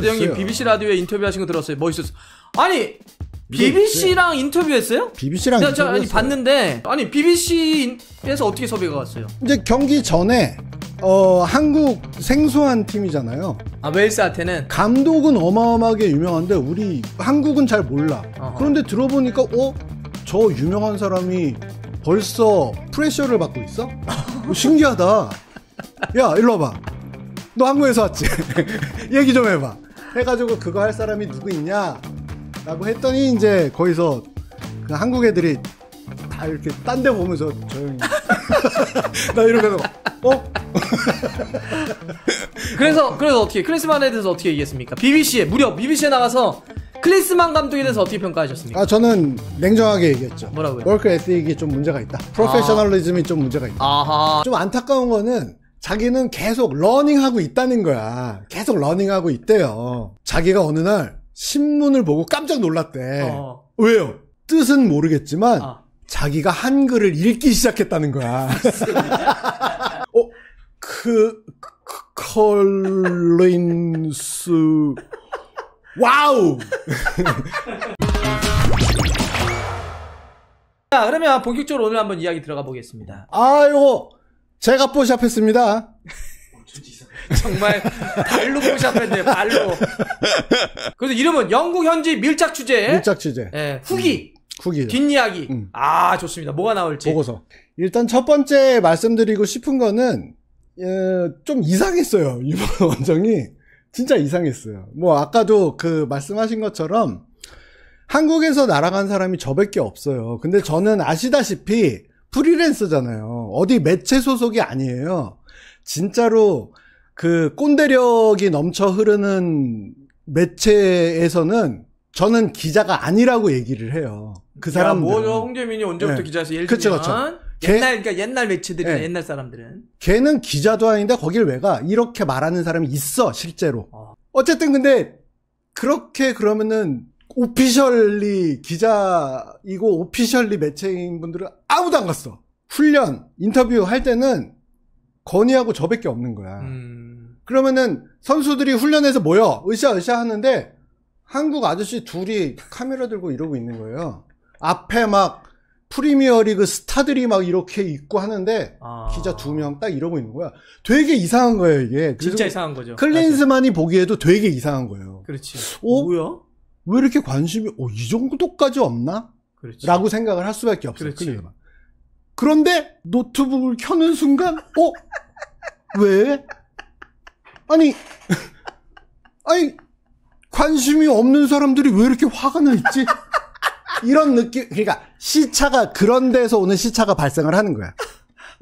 그래도 형님 BBC 라디오에 인터뷰하신 거 들었어요. 멋있었어. 뭐 아니 BBC랑 인터뷰했어요? BBC랑 인터뷰. 저 아니 봤는데 아니 BBC에서 어떻게 섭외가 갔어요? 이제 경기 전에 어 한국 생소한 팀이잖아요. 아 웨일스한테는 감독은 어마어마하게 유명한데 우리 한국은 잘 몰라. 어허. 그런데 들어보니까 어저 유명한 사람이 벌써 프레셔를 받고 있어? 어, 신기하다. 야 일로 와봐. 너 한국에서 왔지? 얘기 좀 해봐. 해가지고 그거 할 사람이 누구 있냐? 라고 했더니 이제 거기서 그 한국 애들이 다 이렇게 딴 데 보면서 조용히 나이렇게해서 어? 그래서 그래서 어떻게 크리스만에 대해서 어떻게 얘기했습니까? BBC에 무려 BBC에 나가서 크리스만 감독에 대해서 어떻게 평가하셨습니까? 아 저는 냉정하게 얘기했죠. 뭐라고요? 월크에스이게좀 문제가 있다. 프로페셔널리즘이 아. 좀 문제가 있다. 아하. 좀 안타까운 거는 자기는 계속 러닝하고 있다는 거야. 계속 러닝하고 있대요. 자기가 어느 날 신문을 보고 깜짝 놀랐대. 어. 왜요? 뜻은 모르겠지만 어. 자기가 한글을 읽기 시작했다는 거야. 어, 그, 그 컬린스 와우. 자, 그러면 본격적으로 오늘 한번 이야기 들어가 보겠습니다. 아, 이거 제가 뽀샵했습니다. 정말 발로 뽀샵했네 발로. 그래서 이름은 영국 현지 밀착 취재. 밀착 취재. 예, 후기. 음. 후기. 뒷이야기. 음. 아 좋습니다. 뭐가 나올지. 보고서. 일단 첫 번째 말씀드리고 싶은 거는 예, 좀 이상했어요 유머 원정이 진짜 이상했어요. 뭐 아까도 그 말씀하신 것처럼 한국에서 날아간 사람이 저밖에 없어요. 근데 저는 아시다시피 프리랜서잖아요. 어디 매체 소속이 아니에요. 진짜로 그 꼰대력이 넘쳐 흐르는 매체에서는 저는 기자가 아니라고 얘기를 해요. 그 사람 뭐죠? 홍재민이 언제부터 네. 기자에서 예를 그쵸, 그쵸. 옛날 그러니까 옛날 매체들이 네. 예. 옛날 사람들은 걔는 기자도 아닌데 거길 왜 가? 이렇게 말하는 사람이 있어 실제로. 어. 어쨌든 근데 그렇게 그러면은 오피셜리 기자이고 오피셜리 매체인 분들은 아무도 안 갔어. 훈련, 인터뷰 할 때는 건의하고 저밖에 없는 거야. 음... 그러면은 선수들이 훈련해서 모여 으쌰으쌰 하는데 한국 아저씨 둘이 카메라 들고 이러고 있는 거예요. 앞에 막 프리미어리그 스타들이 막 이렇게 있고 하는데 아... 기자 두 명 딱 이러고 있는 거야. 되게 이상한 거예요 이게. 진짜 이상한 거죠. 클린스만이 보기에도 되게 이상한 거예요. 그렇지. 어? 뭐야? 왜 이렇게 관심이 어, 이 정도까지 없나? 그렇지. 라고 생각을 할 수밖에 없어요. 그렇지. 그런데 노트북을 켜는 순간 어? 왜? 아니 아니 관심이 없는 사람들이 왜 이렇게 화가 나 있지? 이런 느낌 그러니까 시차가 그런 데서 오는 시차가 발생을 하는 거야.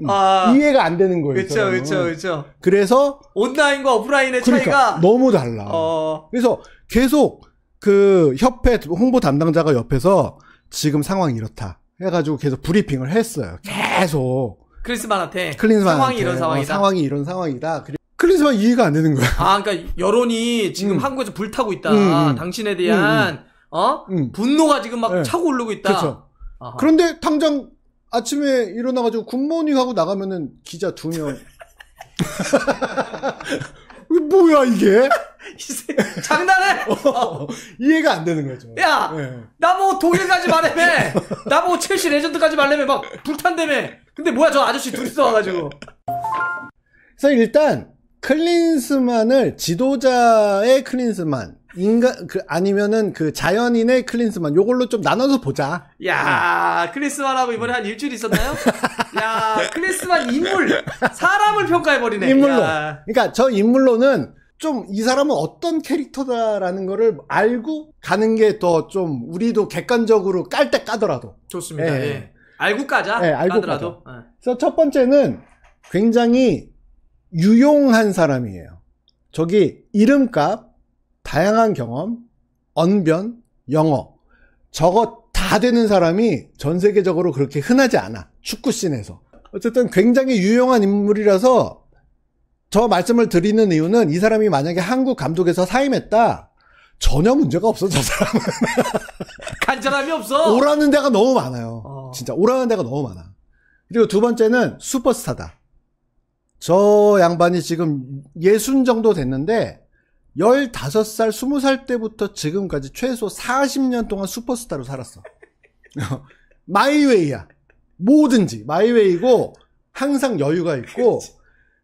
음, 아, 이해가 안 되는 거예요. 그렇죠, 그렇죠, 그렇죠. 그래서 온라인과 오프라인의 그러니까, 차이가 너무 달라. 어... 그래서 계속 그 협회 홍보 담당자가 옆에서 지금 상황이 이렇다 해가지고 계속 브리핑을 했어요. 계속. 클린스만한테. 클린스만 어, 상황이 이런 상황이다. 어, 상황이 이런 상황이다. 클린스만 이해가 안 되는 거야. 아, 그러니까 여론이 지금 음. 한국에서 불타고 있다. 음, 음. 당신에 대한 음, 음. 어 음. 분노가 지금 막 네. 차고 오르고 있다. 그런데 당장 아침에 일어나가지고 굿모닝 하고 나가면은 기자 두 명. 뭐야 이게? 장난해? 어, 어, 어, 이해가 안 되는 거죠. 야, 네. 예. 나뭐 독일 가지 말래매 나뭐 첼시 레전드 가지 말래매 막 불탄대매. 근데 뭐야 저 아저씨 둘이서 와가지고. 그래서 일단 클린스만을 지도자의 클린스만 인간 그 아니면은 그 자연인의 클린스만 요걸로 좀 나눠서 보자. 야, 응. 클린스만하고 이번에 한 일주일 있었나요? 야, 클린스만 인물 사람을 평가해 버리네. 인물로. 야. 그러니까 저 인물로는 좀이 사람은 어떤 캐릭터다라는 거를 알고 가는 게 더 좀 우리도 객관적으로 깔 때 까더라도 좋습니다. 예. 예. 알고 까자. 예, 알고 까더라도. 까자. 예. 그래서 첫 번째는 굉장히 유용한 사람이에요. 저기 이름값, 다양한 경험, 언변, 영어 저거 다 되는 사람이 전 세계적으로 그렇게 흔하지 않아 축구씬에서 어쨌든 굉장히 유용한 인물이라서 저 말씀을 드리는 이유는 이 사람이 만약에 한국 감독에서 사임했다. 전혀 문제가 없어, 저 사람은. 간절함이 없어. 오라는 데가 너무 많아요. 어. 진짜 오라는 데가 너무 많아. 그리고 두 번째는 슈퍼스타다. 저 양반이 지금 예순 정도 됐는데 15살, 20살 때부터 지금까지 최소 40년 동안 슈퍼스타로 살았어. 마이웨이야. 뭐든지 마이웨이고 항상 여유가 있고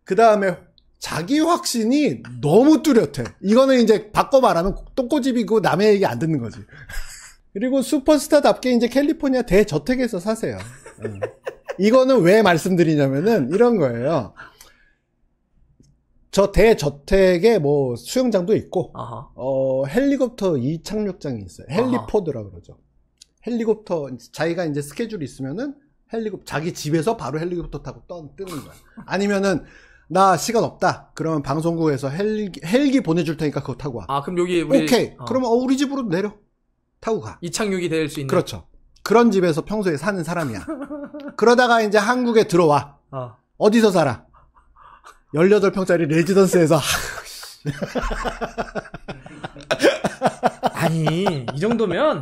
그 다음에 자기 확신이 너무 뚜렷해. 이거는 이제 바꿔 말하면 똥꼬집이고 남의 얘기 안 듣는 거지. 그리고 슈퍼스타답게 이제 캘리포니아 대저택에서 사세요. 예. 이거는 왜 말씀드리냐면은 이런 거예요. 저 대저택에 뭐 수영장도 있고, 어, 헬리콥터 이착륙장이 있어요. 헬리포드라 그러죠. 헬리콥터, 자기가 이제 스케줄이 있으면은 헬리콥 자기 집에서 바로 헬리콥터 타고 떠, 뜨는 거야. 아니면은 나 시간 없다. 그러면 방송국에서 헬기, 헬기 보내줄 테니까 그거 타고 와. 아, 그럼 여기 우리. 오케이. 어. 그러면 어, 우리 집으로 내려. 타고 가. 이착륙이 될 수 있는. 그렇죠. 그런 집에서 평소에 사는 사람이야. 그러다가 이제 한국에 들어와. 어. 어디서 살아? 18평짜리 레지던스에서. 아니, 이 정도면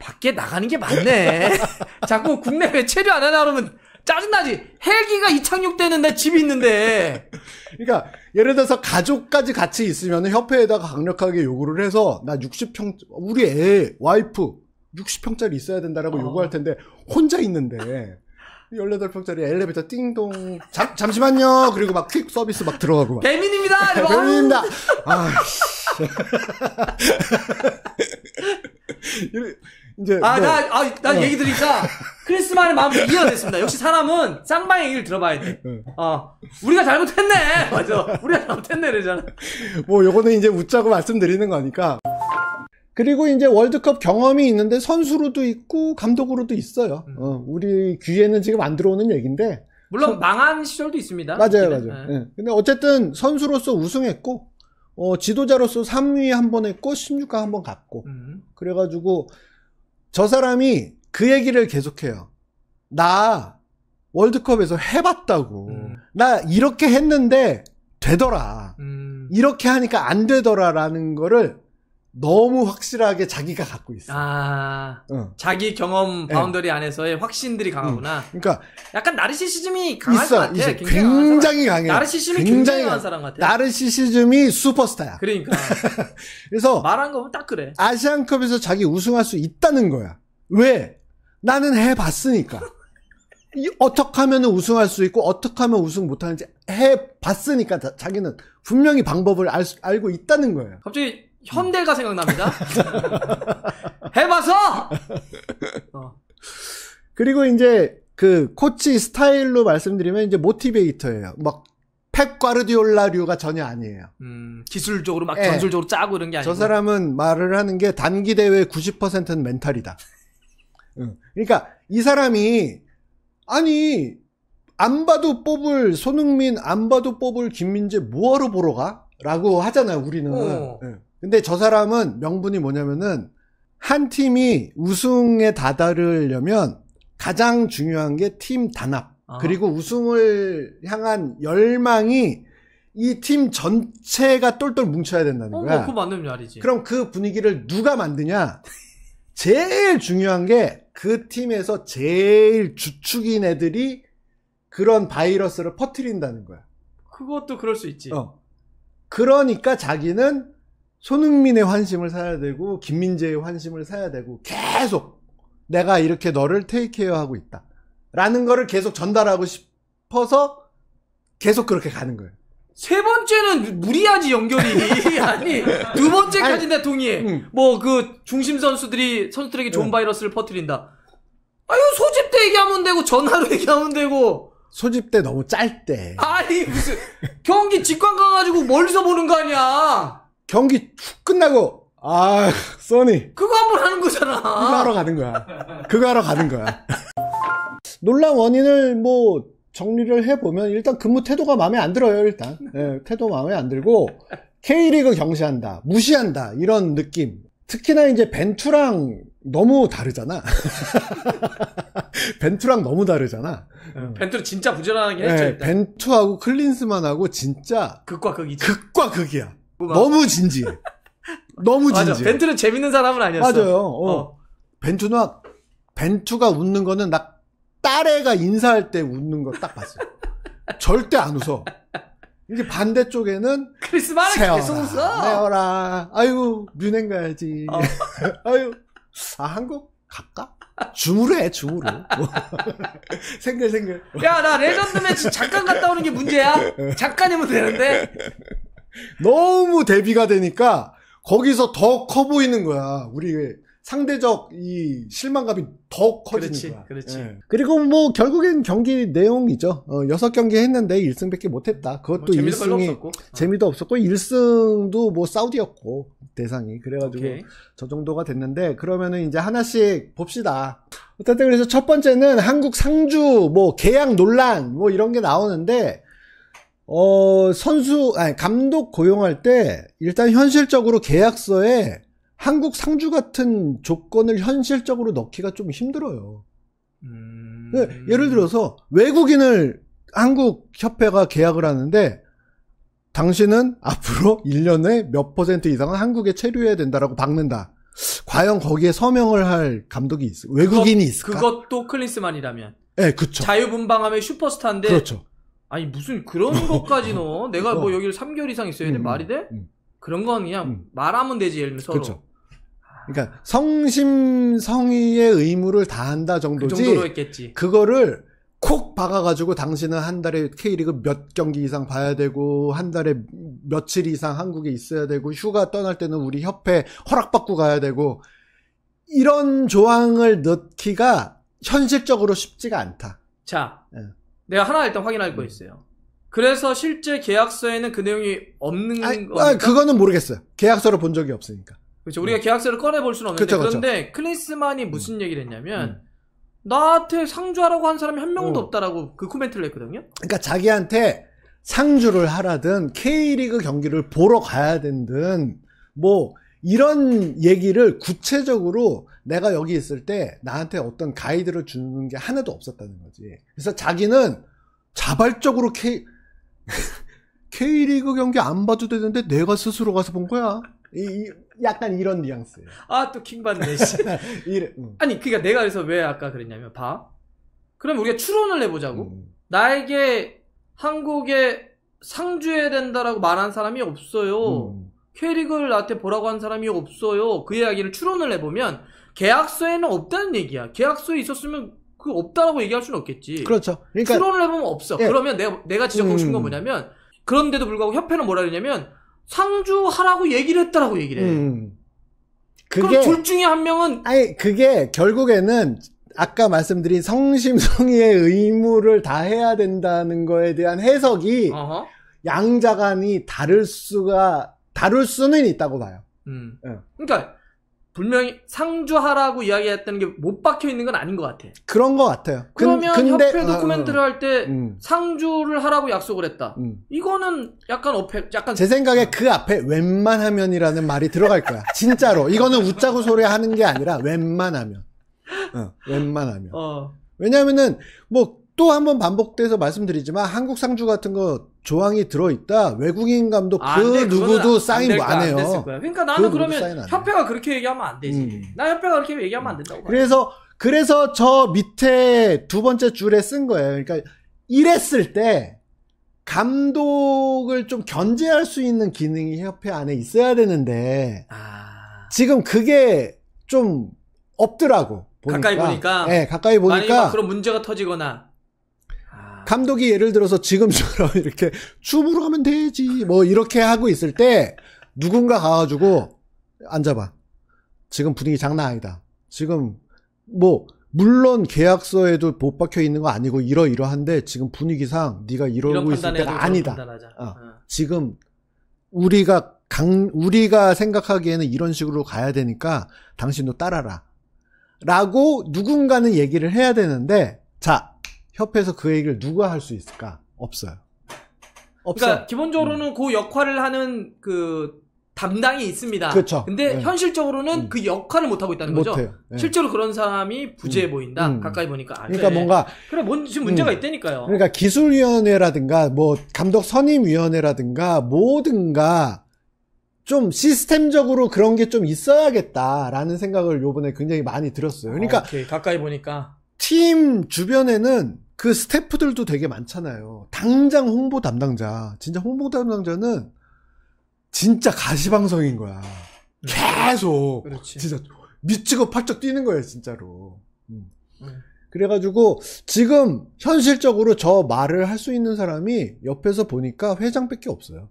밖에 나가는 게 맞네. 자꾸 국내외 체류 안 하나 그러면 짜증나지. 헬기가 이착륙 되는 내 집이 있는데. 그러니까 예를 들어서 가족까지 같이 있으면 협회에다가 강력하게 요구를 해서 나 60평 우리 애 와이프 60평짜리 있어야 된다라고 어. 요구할 텐데 혼자 있는데 18평짜리 엘리베이터 띵동 잠, 잠시만요 그리고 막 퀵 서비스 막 들어가고 막 배민입니다 배민입니다 아씨 이제 아나아난 뭐. 아, 난 어. 얘기 들으니까 크리스마의 마음이 이해가 됐습니다. 역시 사람은 쌍방의 얘기를 들어봐야 돼. 어 우리가 잘못했네. 맞아. 우리가 잘못했네 그러잖아. 뭐 요거는 이제 웃자고 말씀드리는 거니까. 그리고 이제 월드컵 경험이 있는데 선수로도 있고 감독으로도 있어요. 음. 어, 우리 귀에는 지금 안 들어오는 얘기인데. 물론 선... 망한 시절도 있습니다. 맞아요, 사실은. 맞아요. 네. 네. 근데 어쨌든 선수로서 우승했고, 어, 지도자로서 3위 한 번 했고, 16강 한 번 갔고. 음. 그래가지고 저 사람이 그 얘기를 계속해요. 나 월드컵에서 해봤다고. 음. 나 이렇게 했는데 되더라. 음. 이렇게 하니까 안 되더라라는 거를 너무 확실하게 자기가 갖고 있어. 아, 응. 자기 경험 바운더리 네. 안에서의 확신들이 강하구나. 응. 그러니까 약간 나르시시즘이 강한 있어, 같아. 굉장히, 굉장히 강해. 나르시시즘이 굉장히, 강한 사람 같아. 나르시시즘이 슈퍼스타야. 그러니까. 그래서 말한 거면 딱 그래. 아시안컵에서 자기 우승할 수 있다는 거야. 왜? 나는 해봤으니까. 어떻게 하면 우승할 수 있고 어떻게 하면 우승 못하는지 해봤으니까 자기는 분명히 방법을 알, 알고 있다는 거예요. 갑자기 현대가 생각납니다. 해봐서! 어. 그리고 이제 그 코치 스타일로 말씀드리면 이제 모티베이터예요. 막팩 과르디올라류가 전혀 아니에요. 음, 기술적으로 막 예. 전술적으로 짜고 이런 게 아니고. 저 사람은 말을 하는 게 단기 대회 90%는 멘탈이다. 응. 그러니까 이 사람이 아니 안 봐도 뽑을 손흥민 안 봐도 뽑을 김민재 뭐하러 보러 가? 라고 하잖아요 우리는. 어. 응. 근데 저 사람은 명분이 뭐냐면은 한 팀이 우승에 다다르려면 가장 중요한 게 팀 단합. 아. 그리고 우승을 향한 열망이 이 팀 전체가 똘똘 뭉쳐야 된다는 어, 거야. 어, 그 맞는 말이지. 그럼 그 분위기를 누가 만드냐? 제일 중요한 게 그 팀에서 제일 주축인 애들이 그런 바이러스를 퍼트린다는 거야. 그것도 그럴 수 있지. 어. 그러니까 자기는 손흥민의 환심을 사야 되고 김민재의 환심을 사야 되고 계속 내가 이렇게 너를 테이크케어하고 있다 라는 거를 계속 전달하고 싶어서 계속 그렇게 가는 거예요 세 번째는 무리하지 연결이 아니 두 번째까지 내 동의해 응. 음. 뭐그 중심 선수들이 선수들에게 좋은 응. 네. 바이러스를 퍼뜨린다 아유 소집 때 얘기하면 되고 전화로 얘기하면 되고 소집 때 너무 짧대 아니 무슨 경기 직관 가가지고 멀리서 보는 거 아니야 경기 훅 끝나고 아 써니 그거 한번 하는 거잖아. 그거 하러 가는 거야. 그거 하러 가는 거야. 논란 원인을 뭐 정리를 해보면 일단 근무 태도가 마음에 안 들어요 일단 예, 태도 마음에 안 들고 K리그 경시한다 무시한다 이런 느낌 특히나 이제 벤투랑 너무 다르잖아 벤투랑 너무 다르잖아 벤투를 진짜 부지런하게 예, 했죠. 일단. 벤투하고 클린스만하고 진짜 극과 극이지. 극과 극이야 뭐가? 너무 진지해. 너무 진지해. 맞아. 벤투는 재밌는 사람은 아니었어. 맞아요. 어. 어. 벤투는 벤투가 웃는 거는 나 딸애가 인사할 때 웃는 거 딱 봤어. 요 절대 안 웃어. 이게 반대쪽에는 크리스마스 계속 웃어. 내어라. 아유 뮌헨 가야지. 어. 아유 아 한국 갈까? 주무로 해, 줌으로. 뭐. 생글, 생글. 야, 나 레전드 매치 잠깐 갔다 오는 게 문제야? 잠깐이면 되는데? 너무 대비가 되니까 거기서 더 커 보이는 거야. 우리 상대적 이 실망감이 더 커지는 그렇지, 거야. 그렇지. 예. 그리고 뭐 결국엔 경기 내용이죠. 어, 6경기 했는데 1승밖에 못 했다. 그것도 뭐 1승이 없었고. 재미도 없었고 1승도 뭐 사우디였고 대상이 그래 가지고 저 정도가 됐는데 그러면은 이제 하나씩 봅시다. 어쨌든 그래서 첫 번째는 한국 상주 뭐 계약 논란 뭐 이런 게 나오는데 어, 선수, 아니, 감독 고용할 때, 일단 현실적으로 계약서에 한국 상주 같은 조건을 현실적으로 넣기가 좀 힘들어요. 음... 네, 예를 들어서, 외국인을 한국 협회가 계약을 하는데, 당신은 앞으로 1년에 몇 퍼센트 이상은 한국에 체류해야 된다라고 박는다. 과연 거기에 서명을 할 감독이 있어? 외국인이 있을까? 그것, 그것도 클린스만이라면. 예, 네, 그쵸. 자유분방함의 슈퍼스타인데. 그렇죠. 아니 무슨 그런 것까지 넣 내가 뭐 어. 여기를 3개월 이상 있어야 돼? 음, 음, 말이 돼? 음. 그런 건 그냥 음. 말하면 되지 예를 들면 서로. 그 그러니까 아. 성심 성의의 의무를 다한다 그 정도지. 그 정도로 했겠지. 그거를 콕 박아가지고 당신은 한 달에 K리그 몇 경기 이상 봐야 되고 한 달에 며칠 이상 한국에 있어야 되고 휴가 떠날 때는 우리 협회 허락받고 가야 되고 이런 조항을 넣기가 현실적으로 쉽지가 않다. 자, 네. 내가 하나 일단 확인할 거 음. 있어요. 그래서 실제 계약서에는 그 내용이 없는 아니, 겁 아, 그거는 모르겠어요. 계약서를 본 적이 없으니까. 그렇죠. 우리가 음. 계약서를 꺼내 볼 수는 없는데 그쵸, 그쵸. 그런데 클린스만이 음. 무슨 얘기를 했냐면 나한테 상주하라고 한 사람이 한 명도 어. 없다라고 그 코멘트를 했거든요. 그러니까 자기한테 상주를 하라든 K리그 경기를 보러 가야 된든 뭐 이런 얘기를 구체적으로 내가 여기 있을 때 나한테 어떤 가이드를 주는 게 하나도 없었다는 거지. 그래서 자기는 자발적으로 K, K리그 경기 안 봐도 되는데 내가 스스로 가서 본 거야. 이, 이 약간 이런 뉘앙스. 아, 또 킹받네, 씨. 이래, 음. 아니, 그니까 내가 그래서 왜 아까 그랬냐면, 봐. 그럼 우리가 추론을 해보자고. 음. 나에게 한국에 상주해야 된다라고 말한 사람이 없어요. 음. 캐릭을 나한테 보라고 한 사람이 없어요. 그 이야기를 추론을 해보면 계약서에는 없다는 얘기야. 계약서에 있었으면 그 없다라고 얘기할 수는 없겠지. 그렇죠. 그러니까 추론을 해보면 없어. 예. 그러면 내가 내가 지적하고 싶은 건 음. 뭐냐면 그런데도 불구하고 협회는 뭐라 그러냐면 상주하라고 얘기를 했다라고 얘기를 해. 음. 그게 둘 중에 한 명은 아니 그게 결국에는 아까 말씀드린 성심성의의 의무를 다해야 된다는 거에 대한 해석이 어허. 양자간이 다를 수가 다룰 수는 있다고 봐요. 음. 응. 예. 그러니까 분명히 상주하라고 이야기했다는 게 못 박혀 있는 건 아닌 것 같아. 그런 것 같아요. 그러면 근, 근데, 협회 어, 아, 음. 도큐멘터를 어, 할때 음. 상주를 하라고 약속을 했다. 음. 이거는 약간 어폐, 약간 제 생각에 그 앞에 웬만하면이라는 말이 들어갈 거야. 진짜로 이거는 웃자고 소리 하는 게 아니라 웬만하면. 어, 웬만하면. 어. 왜냐하면은 뭐또 한 번 반복돼서 말씀드리지만 한국 상주 같은 거 조항이 들어있다 외국인 감독 아, 그 누구도 사인 뭐 안, 안 해요. 그러니까 그 나는 그 그러면 협회가 그렇게 얘기하면 안 되지. 음. 나 협회가 그렇게 얘기하면 안 된다고. 그래서 봐요. 그래서 저 밑에 두 번째 줄에 쓴 거예요. 그러니까 이랬을 때 감독을 좀 견제할 수 있는 기능이 협회 안에 있어야 되는데 아... 지금 그게 좀 없더라고. 보니까. 가까이 보니까. 네, 가까이 보니까. 만약 그런 문제가 터지거나 감독이 예를 들어서 지금처럼 이렇게 춤으로 하면 되지 뭐 이렇게 하고 있을 때 누군가 가가지고 앉아봐. 지금 분위기 장난 아니다. 지금 뭐 물론 계약서에도 못 박혀 있는 거 아니고 이러이러한데 지금 분위기상 네가 이러고 있을 때가 아니다. 어. 어. 지금 우리가 강 우리가 생각하기에는 이런 식으로 가야 되니까 당신도 따라라. 라고 누군가는 얘기를 해야 되는데 자 협회에서 그 얘기를 누가 할 수 있을까? 없어요. 없어. 그러니까 기본적으로는 음. 그 역할을 하는 그 담당이 있습니다. 그렇죠. 근데 네. 현실적으로는 음. 그 역할을 못 하고 있다는 거죠. 네. 실제로 그런 사람이 음. 부재해 보인다. 음. 가까이 보니까. 아, 그러니까 그래. 뭔가 그래 뭔지 문제가 음. 있다니까요. 그러니까 기술위원회라든가 뭐 감독 선임위원회라든가 뭐든가 좀 시스템적으로 그런 게 좀 있어야겠다라는 생각을 요번에 굉장히 많이 들었어요. 그러니까 어, 가까이 보니까 팀 주변에는 그 스태프들도 되게 많잖아요. 당장 홍보 담당자, 진짜 홍보 담당자는 진짜 가시방송인 거야. 음. 계속. 그렇지. 진짜 미치고 팔짝 뛰는 거예요, 진짜로. 음. 음. 그래가지고 지금 현실적으로 저 말을 할 수 있는 사람이 옆에서 보니까 회장밖에 없어요.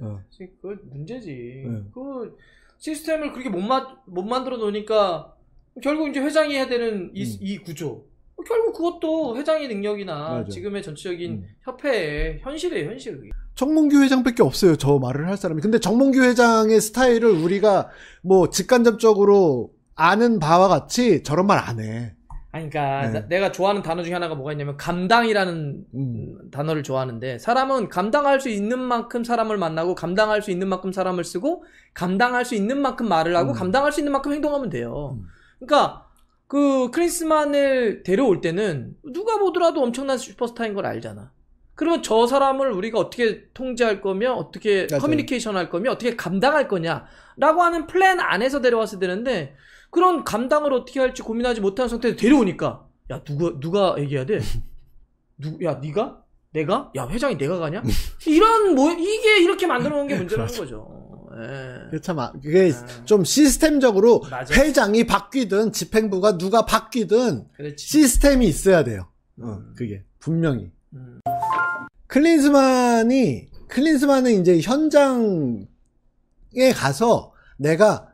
어. 그 문제지. 네. 그 시스템을 그렇게 못, 마, 못 만들어 놓으니까 결국 이제 회장이 해야 되는 이, 음. 이 구조. 결국 그것도 회장의 능력이나 맞아. 지금의 전체적인 음. 협회의 현실의 현실. 정몽규 회장밖에 없어요. 저 말을 할 사람이. 근데 정몽규 회장의 스타일을 우리가 뭐 직간접적으로 아는 바와 같이 저런 말 안 해. 아니, 그러니까 네. 나, 내가 좋아하는 단어 중에 하나가 뭐가 있냐면 감당이라는 음. 단어를 좋아하는데 사람은 감당할 수 있는 만큼 사람을 만나고 감당할 수 있는 만큼 사람을 쓰고 감당할 수 있는 만큼 말을 하고 음. 감당할 수 있는 만큼 행동하면 돼요. 음. 그러니까 그 크리스만을 데려올 때는 누가 보더라도 엄청난 슈퍼스타인 걸 알잖아. 그러면 저 사람을 우리가 어떻게 통제할 거며 어떻게 맞아요. 커뮤니케이션 할 거며 어떻게 감당할 거냐라고 하는 플랜 안에서 데려왔어야 되는데 그런 감당을 어떻게 할지 고민하지 못한 상태에서 데려오니까 야 누가 누가 얘기해야 돼? 누야 네가? 내가? 야 회장이 내가 가냐? 이런 뭐 이게 이렇게 만들어 놓은 게 문제라는 거죠. 네. 참, 아, 그게 아. 좀 시스템적으로 맞아. 회장이 바뀌든 집행부가 누가 바뀌든 그렇지. 시스템이 있어야 돼요. 어, 음. 어, 그게 분명히. 음. 클린스만이 클린스만은 이제 현장에 가서 내가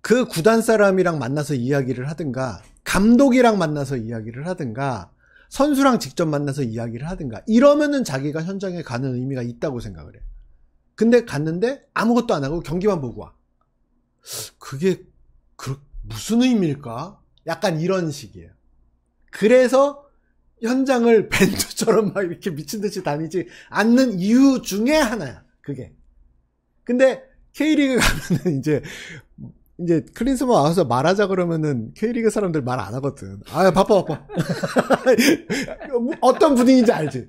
그 구단 사람이랑 만나서 이야기를 하든가 감독이랑 만나서 이야기를 하든가 선수랑 직접 만나서 이야기를 하든가 이러면은 자기가 현장에 가는 의미가 있다고 생각을 해. 요 근데 갔는데 아무것도 안 하고 경기만 보고 와. 그게 그, 무슨 의미일까? 약간 이런 식이에요. 그래서 현장을 벤드처럼막 이렇게 미친 듯이 다니지 않는 이유 중에 하나야. 그게. 근데 K리그 가면은 이제 이제 클린스만 와서 말하자 그러면은 K리그 사람들 말 안 하거든. 아 바빠 바빠. 어떤 분위기인지 알지.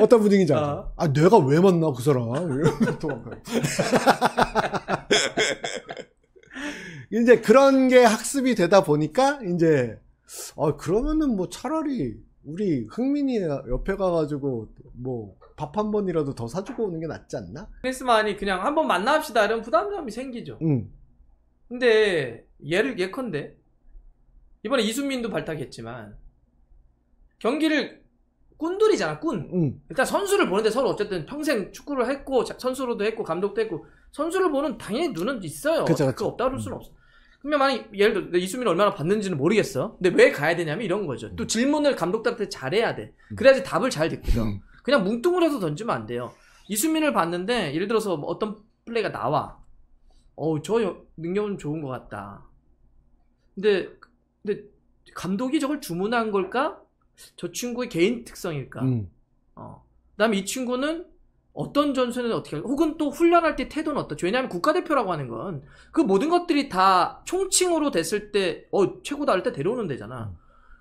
어떤 분위기인지 알죠? 아. 아, 내가 왜 만나, 그 사람. 이러면 도망가요. 이제 그런 게 학습이 되다 보니까, 이제, 아, 그러면은 뭐 차라리 우리 흥민이 옆에 가가지고, 뭐, 밥 한 번이라도 더 사주고 오는 게 낫지 않나? 크리스마니 그냥 한번 만납시다. 이런 부담감이 생기죠. 음. 근데, 얘를, 예컨대, 이번에 이순민도 발탁했지만, 경기를 꾼들이잖아 꾼 응. 일단 선수를 보는데 서로 어쨌든 평생 축구를 했고 선수로도 했고 감독도 했고 선수를 보는 당연히 눈은 있어요 그쵸, 그쵸. 없다 그럴 수는 음. 없어 그러면 만약 예를 들어 이수민을 얼마나 받는지는 모르겠어 근데 왜 가야 되냐면 이런 거죠 또 음. 질문을 감독들한테 잘해야 돼 음. 그래야지 답을 잘 듣거든 그냥 뭉뚱그려서 던지면 안 돼요 이수민을 봤는데 예를 들어서 뭐 어떤 플레이가 나와 어우 저 능력은 좋은 것 같다 근데 근데 감독이 저걸 주문한 걸까? 저 친구의 개인 특성일까? 음. 어. 그다음에 이 친구는 어떤 전술은 어떻게 할까? 혹은 또 훈련할 때 태도는 어떻죠? 왜냐하면 국가대표라고 하는 건 그 모든 것들이 다 총칭으로 됐을 때어 최고다 할 때 데려오는 데잖아. 음.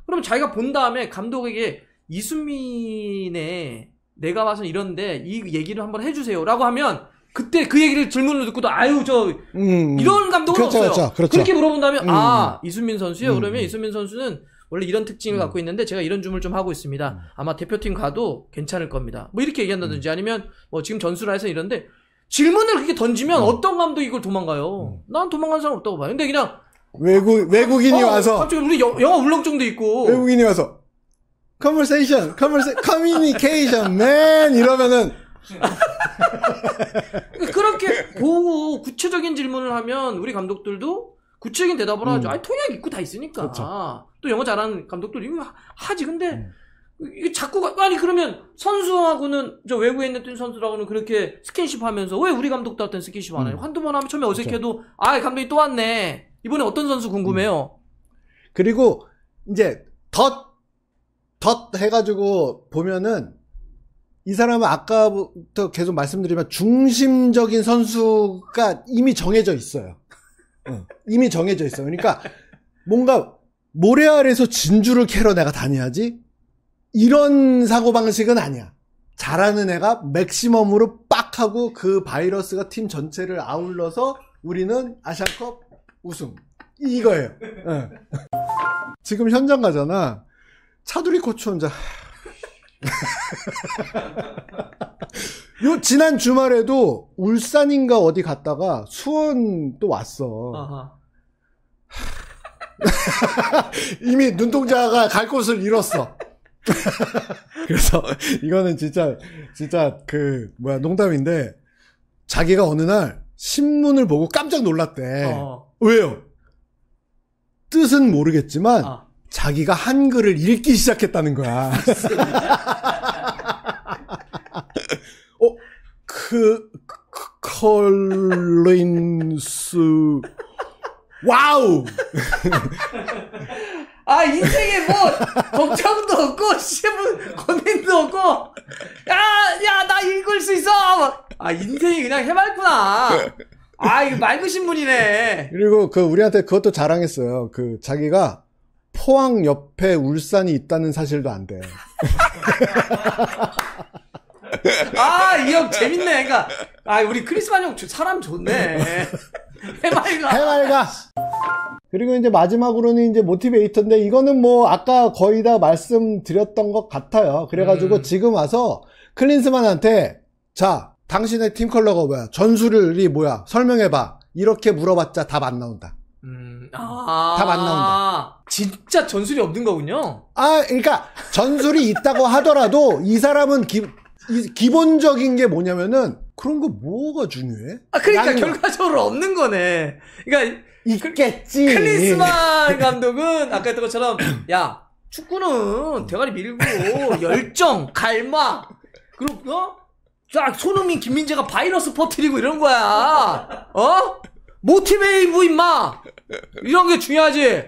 그럼 자기가 본 다음에 감독에게 이수민의 내가 봐서 이런데 이 얘기를 한번 해주세요라고 하면 그때 그 얘기를 질문을 듣고도 아유 저 음, 음, 이런 감독은 그렇죠, 없어요. 그렇죠, 그렇죠. 그렇게 물어본다면 음, 아 이수민 선수요. 음. 그러면 이수민 선수는 원래 이런 특징을 음. 갖고 있는데 제가 이런 줌을 좀 하고 있습니다. 음. 아마 대표팀 가도 괜찮을 겁니다. 뭐 이렇게 얘기한다든지 음. 아니면 뭐 지금 전술을 해서 이런데 질문을 그렇게 던지면 음. 어. 떤 감독이 이걸 도망가요? 음. 난 도망간 사람 없다고 봐요. 근데 그냥 외국 외국인이 어, 와서 갑자기 우리 여, 영화 울렁증도 있고 외국인이 와서 컨버세이션 컨버세 커뮤니케이션 맨 이러면은 그러니까 그렇게 보고 구체적인 질문을 하면 우리 감독들도 구체적인 그 대답을 음. 하죠. 아니 통역 있고 다 있으니까. 그렇죠. 또 영어 잘하는 감독들 이거 하지. 근데 음. 이게 자꾸 가, 아니 그러면 선수하고는 저 외국에 있는 뛴 선수라고는 그렇게 스킨십하면서 왜 우리 감독도 한테 스킨십 안 해요? 음. 한두 번 하면 처음에 그렇죠. 어색해도 그렇죠. 아 감독이 또 왔네. 이번에 어떤 선수 궁금해요. 음. 그리고 이제 덧 덧 해가지고 보면은 이 사람은 아까부터 계속 말씀드리면 중심적인 선수가 이미 정해져 있어요. 이미 정해져 있어. 그러니까 뭔가 모래 알에서 진주를 캐러 내가 다녀야지 이런 사고 방식은 아니야. 잘하는 애가 맥시멈으로 빡 하고 그 바이러스가 팀 전체를 아울러서 우리는 아시안컵 우승 이거예요. 네. 지금 현장 가잖아. 차두리 코치 혼자 요 지난 주말에도 울산인가 어디 갔다가 수원 또 왔어. 이미 눈동자가 갈 곳을 잃었어. 그래서 이거는 진짜 진짜 그 뭐야 농담인데 자기가 어느 날 신문을 보고 깜짝 놀랐대. 어. 왜요? 뜻은 모르겠지만 어. 자기가 한글을 읽기 시작했다는 거야. 어, 그, 그 컬린스 와우! 아, 인생에 뭐, 걱정도 없고, 시문 고민도 없고, 야, 야, 나 읽을 수 있어! 뭐. 아, 인생이 그냥 해맑구나. 아, 이거 맑으신 분이네. 그리고 그, 우리한테 그것도 자랑했어요. 그, 자기가 포항 옆에 울산이 있다는 사실도 안 돼. 아, 이 형 재밌네. 그러니까 아, 우리 크리스만 형 사람 좋네. 해맑아. 해맑아. 그리고 이제 마지막으로는 이제 모티베이터인데 이거는 뭐 아까 거의 다 말씀드렸던 것 같아요. 그래가지고 음. 지금 와서 클린스만한테 자 당신의 팀 컬러가 뭐야 전술이 뭐야 설명해봐 이렇게 물어봤자 답 안 나온다. 음, 아~, 아. 답안 나온다. 진짜 전술이 없는 거군요. 아, 그러니까 전술이 있다고 하더라도 이 사람은 기, 이, 기본적인 게 뭐냐면은 그런 거 뭐가 중요해? 아, 그러니까 결과적으로 거. 없는 거네. 그러니까 있겠지. 클리스만 감독은 아까 했던 것처럼 야 축구는 대가리 밀고 열정, 갈망 그리고 어? 쫙 손흥민, 김민재가 바이러스 퍼뜨리고 이런 거야. 어? 모티베이브 임마 이런 게 중요하지.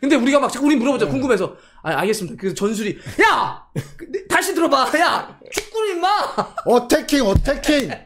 근데 우리가 막 자꾸 우리 물어보자 궁금해서 아 알겠습니다. 그 전술이 야 그, 다시 들어봐 야 축구는 임마 어택킹어택킹어택킹야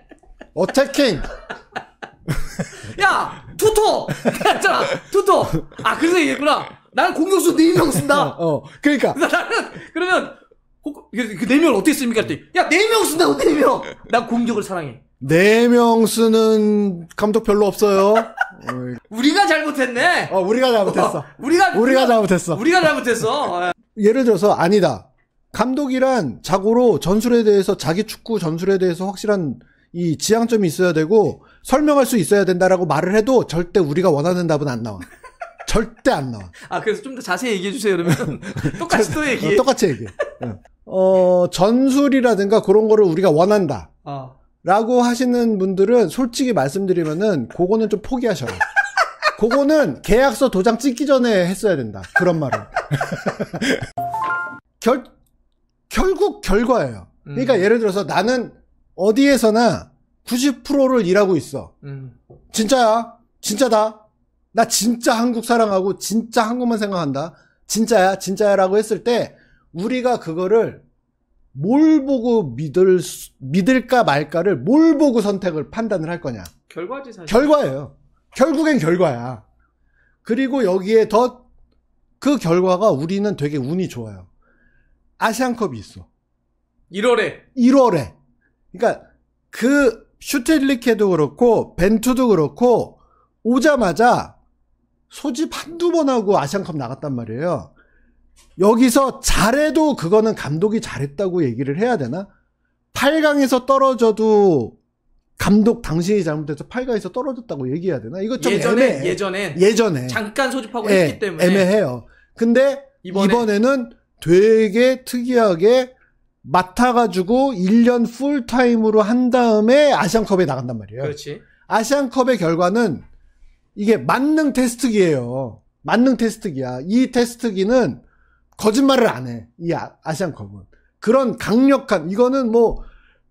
투토 했잖아 투토 아 그래서 얘기했구나 나는 공격수 네 명 쓴다 어, 어. 그러니까 나는 그러면 그, 그 네명 어떻게 씁니까? 그랬더니 야네 명 쓴다고 네명난 공격을 사랑해 네명 쓰는 감독 별로 없어요. 우리가 잘못했네. 어, 우리가 잘못했어. 우리가 우리가 잘못했어. 우리가 잘못했어. 어, 예. 예를 들어서 아니다. 감독이란 자고로 전술에 대해서 자기 축구 전술에 대해서 확실한 이 지향점이 있어야 되고 설명할 수 있어야 된다라고 말을 해도 절대 우리가 원하는 답은 안 나와. 절대 안 나와. 아 그래서 좀 더 자세히 얘기해 주세요. 그러면 똑같이 또 어, 얘기해. 예. 어, 똑같이 얘기어 전술이라든가 그런 거를 우리가 원한다. 어. 라고 하시는 분들은 솔직히 말씀드리면은 그거는 좀 포기하셔요. 그거는 계약서 도장 찍기 전에 했어야 된다. 그런 말은. 결, 결국 결과예요. 그러니까 음. 예를 들어서 나는 어디에서나 90%를 일하고 있어. 음. 진짜야. 진짜다. 나 진짜 한국 사랑하고 진짜 한국만 생각한다. 진짜야. 진짜야라고 했을 때 우리가 그거를 뭘 보고 믿을 수, 믿을까 말까를 뭘 보고 선택을 판단을 할 거냐. 결과지 사실. 결과예요. 결국엔 결과야. 그리고 여기에 더 그 결과가 우리는 되게 운이 좋아요. 아시안컵이 있어. 1월에. 1월에. 그러니까 그 슈틸리케도 그렇고 벤투도 그렇고 오자마자 소집 한두 번 하고 아시안컵 나갔단 말이에요. 여기서 잘해도 그거는 감독이 잘했다고 얘기를 해야 되나? 8강에서 떨어져도 감독 당신이 잘못해서 8강에서 떨어졌다고 얘기해야 되나? 이거 좀 예전에, 애매해. 예전에 예전에 잠깐 소집하고 예, 했기 때문에 애매해요. 근데 이번에. 이번에는 되게 특이하게 맡아가지고 1년 풀타임으로 한 다음에 아시안컵에 나간단 말이에요. 그렇지. 아시안컵의 결과는 이게 만능 테스트기예요. 만능 테스트기야. 이 테스트기는 거짓말을 안 해. 이 아, 아시안컵은. 그런 강력한, 이거는 뭐,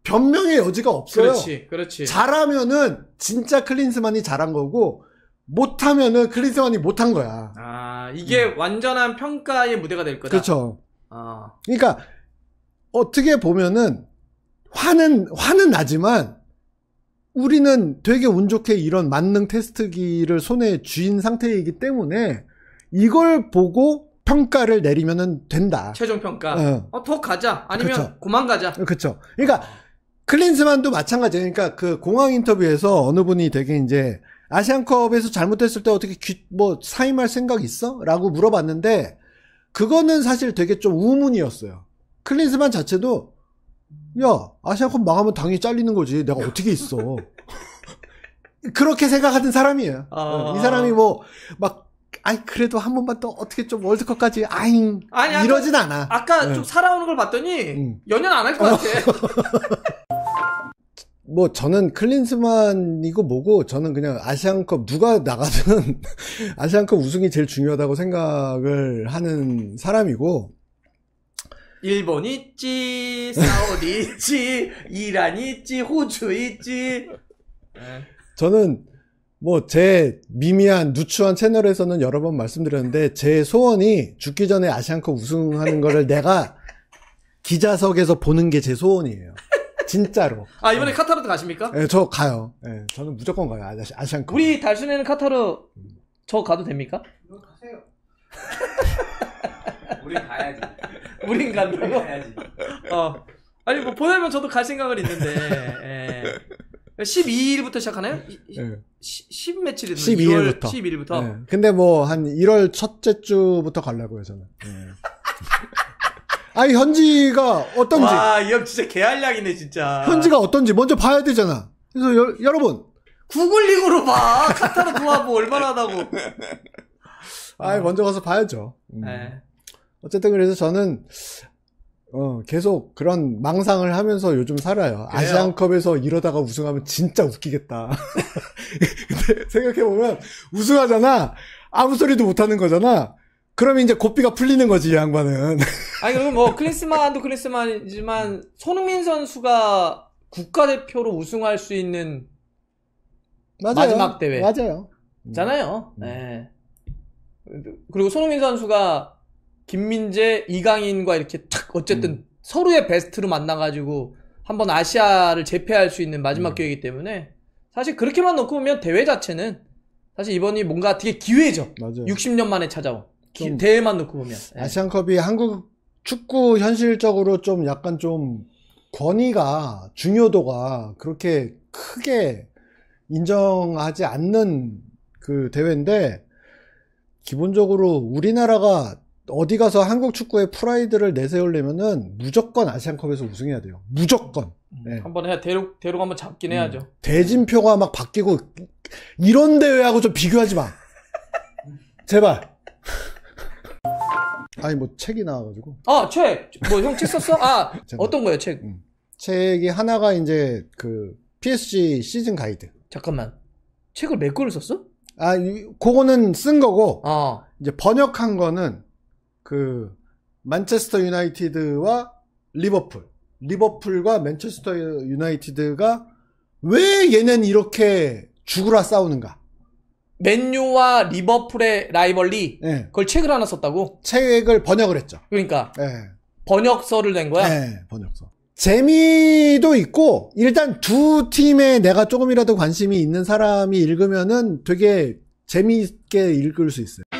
변명의 여지가 없어요. 그렇지, 그렇지. 잘하면은 진짜 클린스만이 잘한 거고, 못하면은 클린스만이 못한 거야. 아, 이게 음. 완전한 평가의 무대가 될 거다. 그렇죠. 아. 그러니까, 어떻게 보면은, 화는, 화는 나지만, 우리는 되게 운 좋게 이런 만능 테스트기를 손에 쥔 상태이기 때문에, 이걸 보고 평가를 내리면 된다. 최종 평가. 어. 어, 더 가자. 아니면 그 고만 가자. 그렇죠. 그러니까 클린스만도 마찬가지예요. 그러니까 그 공항 인터뷰에서 어느 분이 되게 이제 아시안컵에서 잘못했을때 어떻게 귀, 뭐 사임할 생각 있어? 라고 물어봤는데 그거는 사실 되게 좀 우문이었어요. 클린스만 자체도 야 아시안컵 망하면 당연히 잘리는 거지. 내가 어떻게 있어? 그렇게 생각하던 사람이에요. 아... 이 사람이 뭐막 아이 그래도 한 번만 또 어떻게 좀 월드컵까지 아잉 아니, 이러진 않아. 아까 네. 좀 살아오는 걸 봤더니 음. 연연 안 할 것 같아. 어. 뭐 저는 클린스만이고 뭐고 저는 그냥 아시안컵 누가 나가든 아시안컵 우승이 제일 중요하다고 생각을 하는 사람이고 일본 있지 사우디 있지 이란 있지 호주 있지 저는 뭐제 미미한 누추한 채널에서는 여러 번 말씀드렸는데 제 소원이 죽기 전에 아시안컵 우승하는 거를 내가 기자석에서 보는 게 제 소원이에요. 진짜로. 아 이번에 네. 카타르도 가십니까? 네, 저 가요. 네, 저는 무조건 가요. 아시, 아시안컵. 우리 달순이는 카타르 저 가도 됩니까? 가세요. 우린 가야지. 우린 간다고? 우린 가야지. 어. 아니 뭐 보내면 저도 갈 생각을 있는데. 예. 12일부터 시작하나요? 10 예. 며칠이 됐나요? 12일부터. 12일부터. 네. 예. 근데 뭐 한 1월 첫째 주부터 가려고요 저는. 예. 아니 현지가 어떤지. 와, 이 형 진짜 개알량이네 진짜. 현지가 어떤지 먼저 봐야 되잖아. 그래서 여, 여러분 구글링으로 봐. 카타르 도하고 얼마나 하다고. 아 먼저 가서 봐야죠. 음. 네. 어쨌든 그래서 저는, 어, 계속 그런 망상을 하면서 요즘 살아요. 그래요? 아시안컵에서 이러다가 우승하면 진짜 웃기겠다. 근데 생각해보면 우승하잖아. 아무 소리도 못하는 거잖아. 그러면 이제 고삐가 풀리는 거지, 이 양반은. 아니, 그럼 뭐, 크리스만도크리스만이지만 손흥민 선수가 국가대표로 우승할 수 있는 맞아요. 마지막 대회. 맞아요. 잖아요. 음. 네. 그리고 손흥민 선수가 김민재, 이강인과 이렇게 탁 어쨌든 음. 서로의 베스트로 만나가지고 한번 아시아를 제패할수 있는 마지막 음. 기회이기 때문에 사실 그렇게만 놓고 보면 대회 자체는 사실 이번이 뭔가 되게 기회죠. 맞아요. 60년 만에 찾아온 기, 대회만 놓고 보면 예. 아시안컵이 한국 축구 현실적으로 좀 약간 좀 권위가 중요도가 그렇게 크게 인정하지 않는 그 대회인데 기본적으로 우리나라가 어디 가서 한국 축구의 프라이드를 내세우려면은 무조건 아시안컵에서 우승해야 돼요. 무조건. 음, 네. 한번 해야 대륙 대륙 한번 잡긴 음. 해야죠. 대진표가 막 바뀌고 이런 대회하고 좀 비교하지 마. 제발. 아니 뭐 책이 나와가지고. 아 책. 뭐 형 책 썼어? 아 어떤 거예요 책? 음. 책이 하나가 이제 그 PSG 시즌 가이드. 잠깐만. 책을 몇 권을 썼어? 아, 그거는 쓴 거고, 어. 이제 번역한 거는 그 만체스터 유나이티드와 리버풀, 리버풀과 만체스터 유나이티드가 왜 얘는 이렇게 죽으라 싸우는가? 맨유와 리버풀의 라이벌리 네. 그걸 책을 하나 썼다고? 책을 번역을 했죠. 그러니까 네. 번역서를 낸 거야? 네, 번역서. 재미도 있고 일단 두 팀에 내가 조금이라도 관심이 있는 사람이 읽으면은 되게 재미있게 읽을 수 있어요.